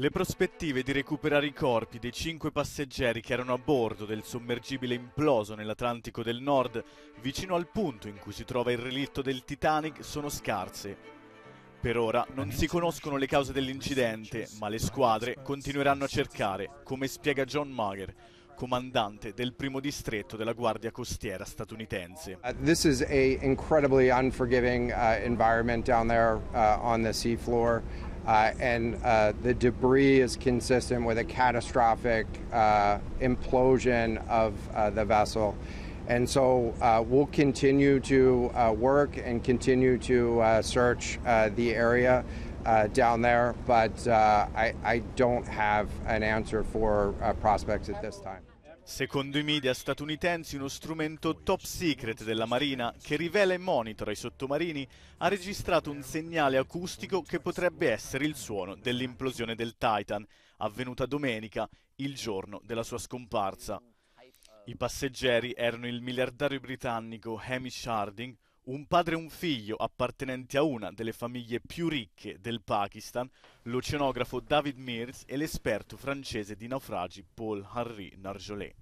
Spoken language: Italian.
Le prospettive di recuperare i corpi dei cinque passeggeri che erano a bordo del sommergibile imploso nell'Atlantico del Nord, vicino al punto in cui si trova il relitto del Titanic, sono scarse. Per ora non si conoscono le cause dell'incidente, ma le squadre continueranno a cercare, come spiega John Mager, comandante del primo distretto della Guardia Costiera statunitense. Uh, this is a incredibly unforgiving uh, environment down there uh, on the seafloor. uh, and uh, the debris is consistent with a catastrophic uh, implosion of uh, the vessel. And so uh, we'll continue to uh, work and continue to search the area down there, but I, I, don't have an answer for prospects at this time. Secondo i media statunitensi uno strumento top secret della Marina che rivela e monitora i sottomarini ha registrato un segnale acustico che potrebbe essere il suono dell'implosione del Titan, avvenuta domenica, il giorno della sua scomparsa. I passeggeri erano il miliardario britannico Hamish Harding, un padre e un figlio appartenenti a una delle famiglie più ricche del Pakistan, l'oceanografo David Mears e l'esperto francese di naufragi Paul-Henri Narjolet.